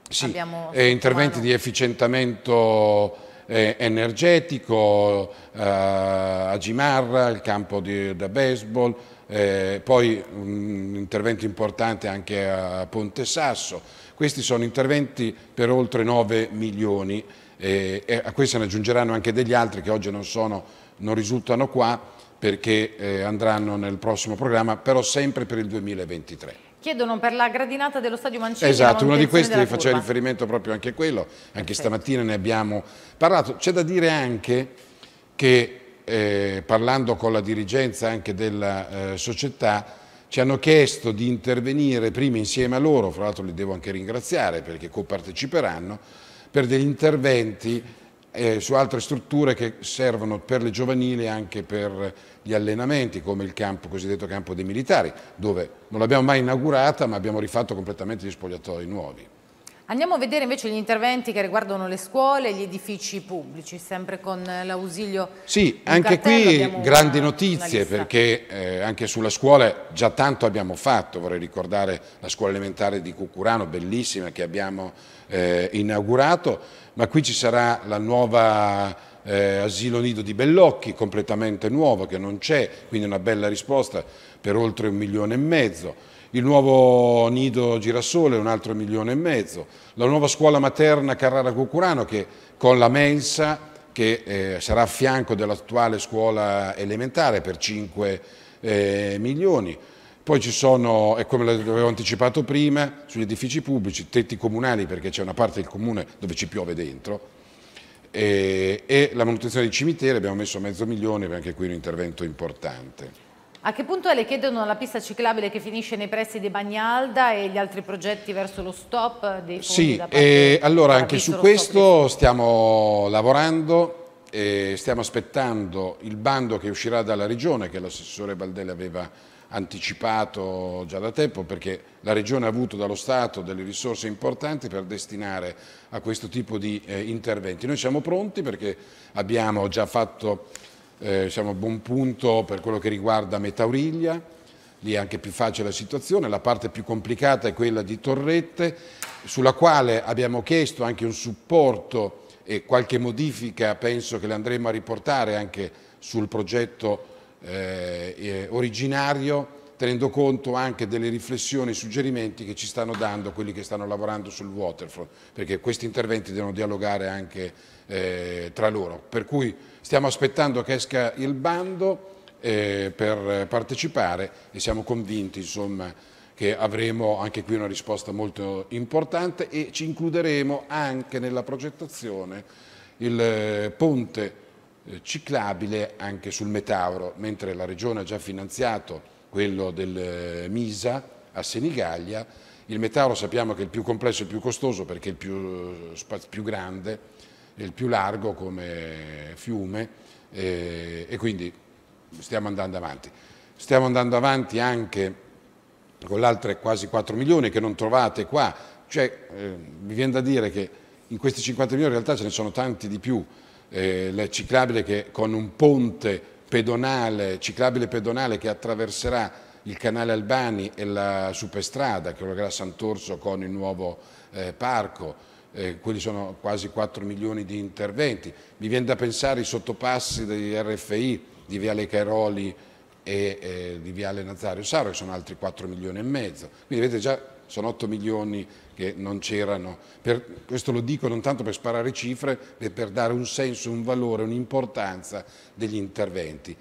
sì, abbiamo... Eh, interventi di efficientamento eh, energetico, eh, a Gimarra, il campo di, da baseball, eh, poi un intervento importante anche a Ponte Sasso. Questi sono interventi per oltre 9 milioni eh, e a questi ne aggiungeranno anche degli altri che oggi non, sono, non risultano qua perché eh, andranno nel prossimo programma, però sempre per il 2023. Chiedono per la gradinata dello stadio Mancini. Esatto, uno di questi faceva riferimento proprio anche a quello, anche Perfetto. stamattina ne abbiamo parlato. C'è da dire anche che eh, parlando con la dirigenza anche della eh, società ci hanno chiesto di intervenire prima insieme a loro, fra l'altro li devo anche ringraziare perché coparteciperanno, per degli interventi e su altre strutture che servono per le giovanili e anche per gli allenamenti, come il campo, cosiddetto campo dei militari, dove non l'abbiamo mai inaugurata ma abbiamo rifatto completamente gli spogliatoi nuovi. Andiamo a vedere invece gli interventi che riguardano le scuole e gli edifici pubblici, sempre con l'ausilio. Sì, anche qui grandi una, notizie una perché eh, anche sulla scuola già tanto abbiamo fatto, vorrei ricordare la scuola elementare di Cucurano, bellissima che abbiamo eh, inaugurato, ma qui ci sarà la nuova eh, asilo nido di Bellocchi, completamente nuovo, che non c'è, quindi una bella risposta per oltre un milione e mezzo il nuovo nido Girasole un altro milione e mezzo, la nuova scuola materna Carrara Cucurano che con la mensa che eh, sarà a fianco dell'attuale scuola elementare per 5 eh, milioni. Poi ci sono, e come l'avevo anticipato prima, sugli edifici pubblici, tetti comunali perché c'è una parte del comune dove ci piove dentro, e, eh, e la manutenzione dei cimiteri abbiamo messo mezzo milione, anche qui un intervento importante. A che punto è le chiedono la pista ciclabile che finisce nei pressi di Bagnalda e gli altri progetti verso lo stop? Dei sì, eh, allora anche su questo stiamo lavorando e stiamo aspettando il bando che uscirà dalla Regione che l'assessore Baldelli aveva anticipato già da tempo perché la Regione ha avuto dallo Stato delle risorse importanti per destinare a questo tipo di eh, interventi. Noi siamo pronti perché abbiamo già fatto eh, siamo a buon punto per quello che riguarda Metauriglia, lì è anche più facile la situazione, la parte più complicata è quella di Torrette, sulla quale abbiamo chiesto anche un supporto e qualche modifica penso che le andremo a riportare anche sul progetto eh, originario, tenendo conto anche delle riflessioni e suggerimenti che ci stanno dando quelli che stanno lavorando sul waterfront, perché questi interventi devono dialogare anche eh, tra loro. Per cui Stiamo aspettando che esca il bando eh, per partecipare e siamo convinti insomma, che avremo anche qui una risposta molto importante e ci includeremo anche nella progettazione il eh, ponte eh, ciclabile anche sul Metauro, mentre la Regione ha già finanziato quello del eh, Misa a Senigallia, il Metauro sappiamo che è il più complesso e il più costoso perché è il più, più grande, il più largo come fiume eh, e quindi stiamo andando avanti. Stiamo andando avanti anche con l'altre quasi 4 milioni che non trovate qua, cioè eh, mi viene da dire che in questi 50 milioni in realtà ce ne sono tanti di più, eh, la ciclabile che con un ponte pedonale, ciclabile pedonale che attraverserà il canale Albani e la superstrada che collegherà Sant'Orso con il nuovo eh, parco, eh, quelli sono quasi 4 milioni di interventi. Mi viene da pensare i sottopassi degli RFI di Viale Cairoli e eh, di Viale Nazario Saro, che sono altri 4 milioni e mezzo. Quindi vedete già sono 8 milioni che non c'erano. questo lo dico non tanto per sparare cifre, ma per dare un senso, un valore, un'importanza degli interventi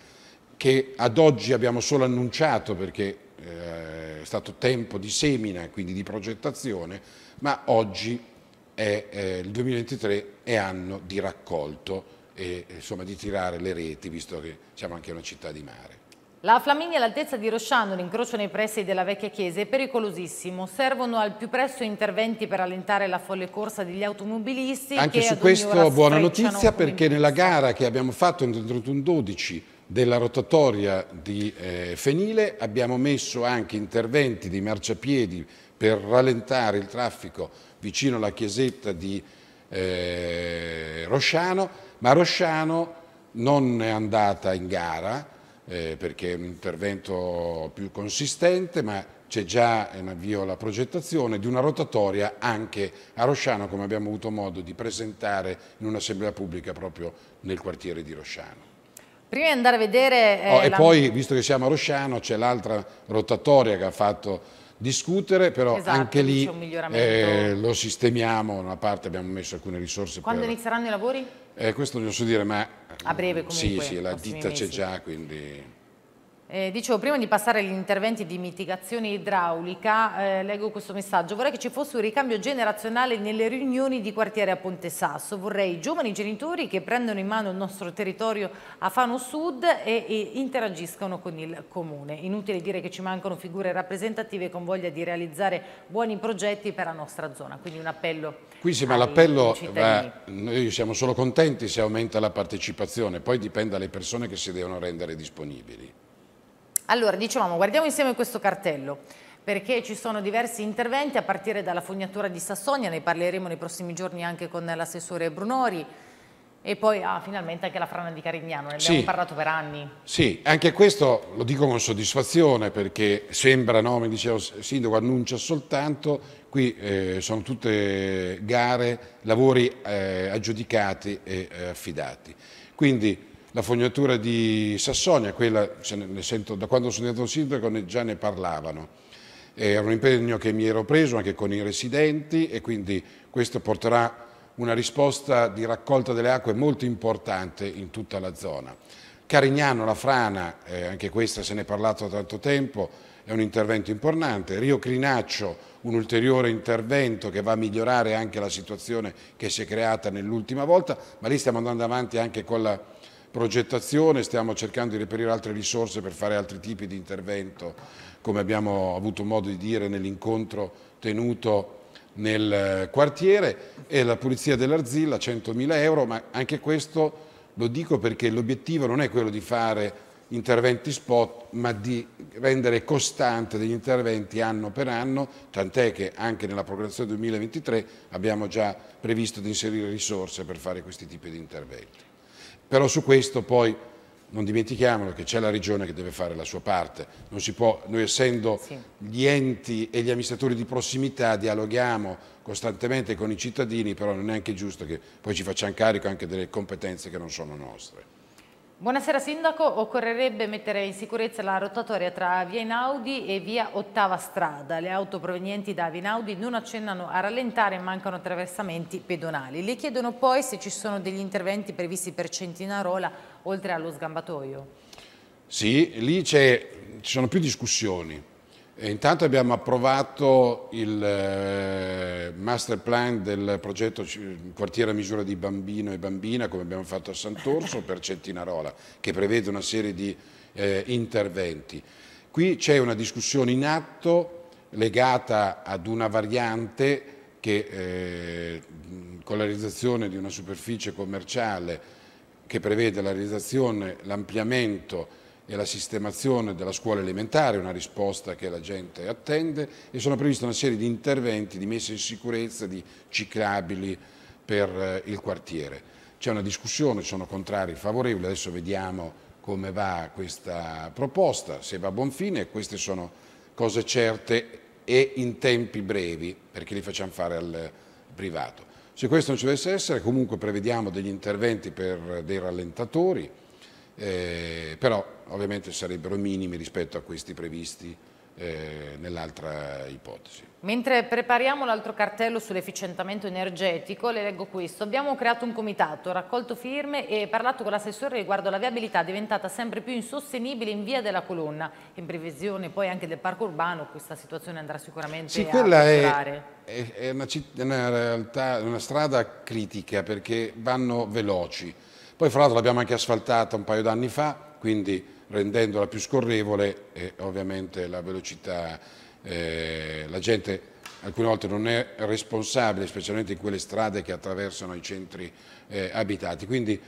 che ad oggi abbiamo solo annunciato perché eh, è stato tempo di semina, quindi di progettazione, ma oggi è, eh, il 2023 è anno di raccolto e eh, insomma, di tirare le reti, visto che siamo anche una città di mare. La Flaminia all'altezza di Rosciano, l'incrocio nei pressi della vecchia chiesa, è pericolosissimo. Servono al più presto interventi per allentare la folle corsa degli automobilisti. Anche su questo buona notizia perché nella gara che abbiamo fatto nel 31-12 della rotatoria di eh, Fenile abbiamo messo anche interventi di marciapiedi per rallentare il traffico vicino alla chiesetta di eh, Rosciano, ma Rosciano non è andata in gara eh, perché è un intervento più consistente, ma c'è già in avvio la progettazione di una rotatoria anche a Rosciano, come abbiamo avuto modo di presentare in un'assemblea pubblica proprio nel quartiere di Rosciano. Prima di andare a vedere... Eh, oh, e la... poi, visto che siamo a Rosciano, c'è l'altra rotatoria che ha fatto discutere, però esatto, anche lì eh, lo sistemiamo, una parte abbiamo messo alcune risorse. Quando per... inizieranno i lavori? Eh, questo non lo so dire, ma... A breve mm, comunque. Sì, sì la ditta c'è già, quindi... Eh, dicevo, prima di passare agli interventi di mitigazione idraulica, eh, leggo questo messaggio. Vorrei che ci fosse un ricambio generazionale nelle riunioni di quartiere a Ponte Sasso. Vorrei i giovani genitori che prendono in mano il nostro territorio a Fano Sud e, e interagiscano con il comune. Inutile dire che ci mancano figure rappresentative con voglia di realizzare buoni progetti per la nostra zona. Quindi un appello. Qui sì, ma l'appello va. Noi siamo solo contenti se aumenta la partecipazione, poi dipende dalle persone che si devono rendere disponibili. Allora, dicevamo, guardiamo insieme questo cartello perché ci sono diversi interventi a partire dalla fognatura di Sassonia, ne parleremo nei prossimi giorni anche con l'assessore Brunori e poi ah, finalmente anche la frana di Carignano, ne sì. abbiamo parlato per anni. Sì, anche questo lo dico con soddisfazione perché sembra, no, mi diceva il sindaco, annuncia soltanto, qui eh, sono tutte gare, lavori eh, aggiudicati e eh, affidati. Quindi la fognatura di Sassonia, quella sento, da quando sono diventato sindaco già ne parlavano. Eh, era un impegno che mi ero preso anche con i residenti e quindi questo porterà una risposta di raccolta delle acque molto importante in tutta la zona. Carignano, la frana, eh, anche questa se ne è parlato da tanto tempo, è un intervento importante. Rio Crinaccio, un ulteriore intervento che va a migliorare anche la situazione che si è creata nell'ultima volta, ma lì stiamo andando avanti anche con la progettazione, stiamo cercando di reperire altre risorse per fare altri tipi di intervento, come abbiamo avuto modo di dire nell'incontro tenuto nel eh, quartiere e la pulizia dell'Arzilla 100.000 euro, ma anche questo lo dico perché l'obiettivo non è quello di fare interventi spot, ma di rendere costante degli interventi anno per anno, tant'è che anche nella programmazione 2023 abbiamo già previsto di inserire risorse per fare questi tipi di interventi. Però su questo poi non dimentichiamolo che c'è la regione che deve fare la sua parte, può, noi essendo sì. gli enti e gli amministratori di prossimità dialoghiamo costantemente con i cittadini, però non è neanche giusto che poi ci facciamo carico anche delle competenze che non sono nostre. Buonasera Sindaco, occorrerebbe mettere in sicurezza la rotatoria tra via Inaudi e via Ottava Strada. Le auto provenienti da via Inaudi non accennano a rallentare e mancano attraversamenti pedonali. Le chiedono poi se ci sono degli interventi previsti per Centinarola oltre allo sgambatoio. Sì, lì ci sono più discussioni e intanto abbiamo approvato il eh, master plan del progetto Quartiere a misura di bambino e bambina, come abbiamo fatto a Sant'Orso per Centinarola, che prevede una serie di eh, interventi. Qui c'è una discussione in atto legata ad una variante che eh, con la realizzazione di una superficie commerciale che prevede la realizzazione, l'ampliamento e la sistemazione della scuola elementare, una risposta che la gente attende e sono previste una serie di interventi di messa in sicurezza di ciclabili per eh, il quartiere. C'è una discussione, sono contrari e favorevoli, adesso vediamo come va questa proposta, se va a buon fine, queste sono cose certe e in tempi brevi perché li facciamo fare al privato. Se questo non ci dovesse essere comunque prevediamo degli interventi per eh, dei rallentatori, eh, però ovviamente sarebbero minimi rispetto a questi previsti eh, nell'altra ipotesi. Mentre prepariamo l'altro cartello sull'efficientamento energetico, le leggo questo. Abbiamo creato un comitato, raccolto firme e parlato con l'assessore riguardo alla viabilità diventata sempre più insostenibile in via della colonna. In previsione poi anche del parco urbano questa situazione andrà sicuramente sì, a peggiorare. È, è, è una, realtà, una strada critica perché vanno veloci poi fra l'altro l'abbiamo anche asfaltata un paio d'anni fa, quindi rendendola più scorrevole e ovviamente la velocità, eh, la gente alcune volte non è responsabile, specialmente in quelle strade che attraversano i centri eh, abitati. Quindi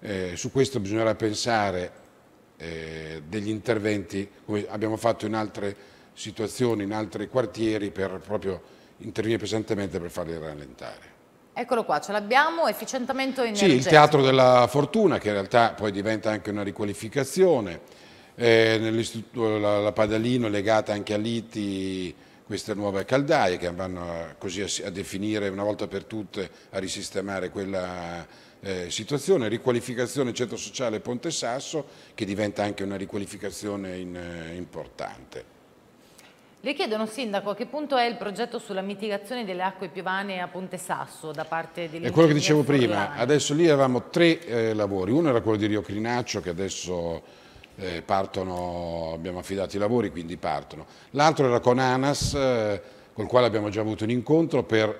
eh, su questo bisognerà pensare eh, degli interventi, come abbiamo fatto in altre situazioni, in altri quartieri, per proprio intervenire pesantemente per farli rallentare. Eccolo qua, ce l'abbiamo, efficientamento energetico. Sì, il Teatro della Fortuna, che in realtà poi diventa anche una riqualificazione. Eh, la, la, Padalino legata anche a Liti, queste nuove caldaie che vanno a, così a, a, definire una volta per tutte, a risistemare quella eh, situazione. Riqualificazione centro sociale Ponte Sasso, che diventa anche una riqualificazione in, eh, importante. Le chiedono, Sindaco, a che punto è il progetto sulla mitigazione delle acque piovane a Ponte Sasso da parte dell'Ingegneria È quello che dicevo prima, adesso lì avevamo tre eh, lavori, uno era quello di Rio Crinaccio che adesso eh, partono, abbiamo affidato i lavori quindi partono, l'altro era con Anas eh, col quale abbiamo già avuto un incontro per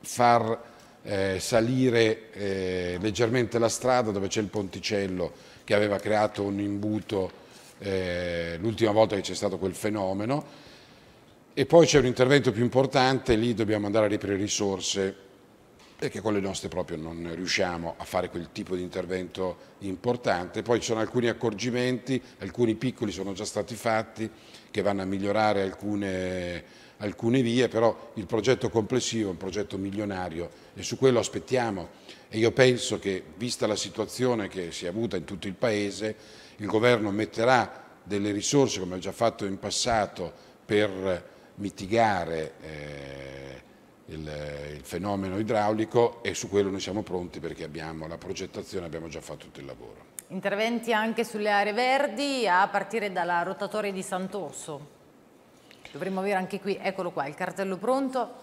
far eh, salire eh, leggermente la strada dove c'è il ponticello che aveva creato un imbuto eh, l'ultima volta che c'è stato quel fenomeno e poi c'è un intervento più importante, lì dobbiamo andare a reperire risorse perché con le nostre proprio non riusciamo a fare quel tipo di intervento importante. Poi ci sono alcuni accorgimenti, alcuni piccoli sono già stati fatti, che vanno a migliorare alcune, alcune vie, però il progetto complessivo è un progetto milionario e su quello aspettiamo. E io penso che, vista la situazione che si è avuta in tutto il Paese, il Governo metterà delle risorse, come ha già fatto in passato, per mitigare eh, il, il, fenomeno idraulico e su quello noi siamo pronti perché abbiamo la progettazione, abbiamo già fatto tutto il lavoro. Interventi anche sulle aree verdi a partire dalla rotatoria di Sant'Orso. Dovremmo avere anche qui, eccolo qua, il cartello pronto.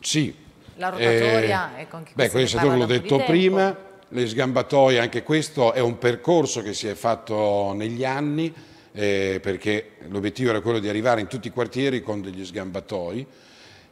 Sì. La rotatoria, eh, ecco anche beh, questo. Beh, questo l'ho detto prima, le sgambatoie, anche questo è un percorso che si è fatto negli anni eh, perché l'obiettivo era quello di arrivare in tutti i quartieri con degli sgambatoi,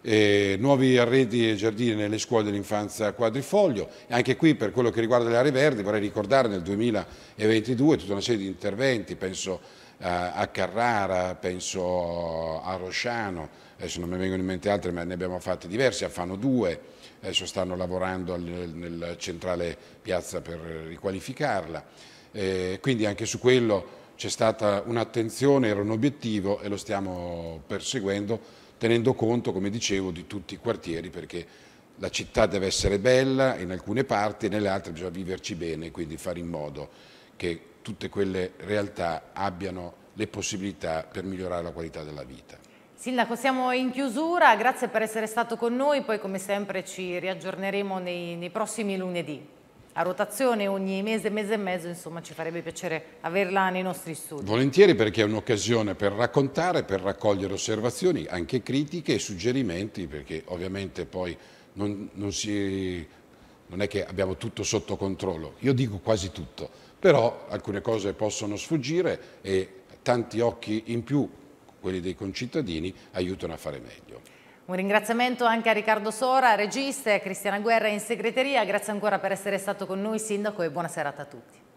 eh, nuovi arredi e giardini nelle scuole dell'infanzia quadrifoglio e anche qui per quello che riguarda le aree verdi vorrei ricordare nel 2022 tutta una serie di interventi, penso eh, a Carrara, penso a Rosciano, adesso non mi vengono in mente altre ma ne abbiamo fatti diversi, a Fano 2, adesso stanno lavorando nel, nel centrale piazza per riqualificarla, eh, quindi anche su quello c'è stata un'attenzione, era un obiettivo e lo stiamo perseguendo tenendo conto, come dicevo, di tutti i quartieri perché la città deve essere bella in alcune parti e nelle altre bisogna viverci bene, quindi fare in modo che tutte quelle realtà abbiano le possibilità per migliorare la qualità della vita. Sindaco, siamo in chiusura, grazie per essere stato con noi, poi come sempre ci riaggiorneremo nei, nei prossimi lunedì a rotazione ogni mese, mese e mezzo, insomma ci farebbe piacere averla nei nostri studi. Volentieri perché è un'occasione per raccontare, per raccogliere osservazioni, anche critiche e suggerimenti, perché ovviamente poi non, non, si, non è che abbiamo tutto sotto controllo, io dico quasi tutto, però alcune cose possono sfuggire e tanti occhi in più quelli dei concittadini aiutano a fare meglio. Un ringraziamento anche a Riccardo Sora, regista, e a Cristiana Guerra in segreteria. Grazie ancora per essere stato con noi, Sindaco, e buona serata a tutti.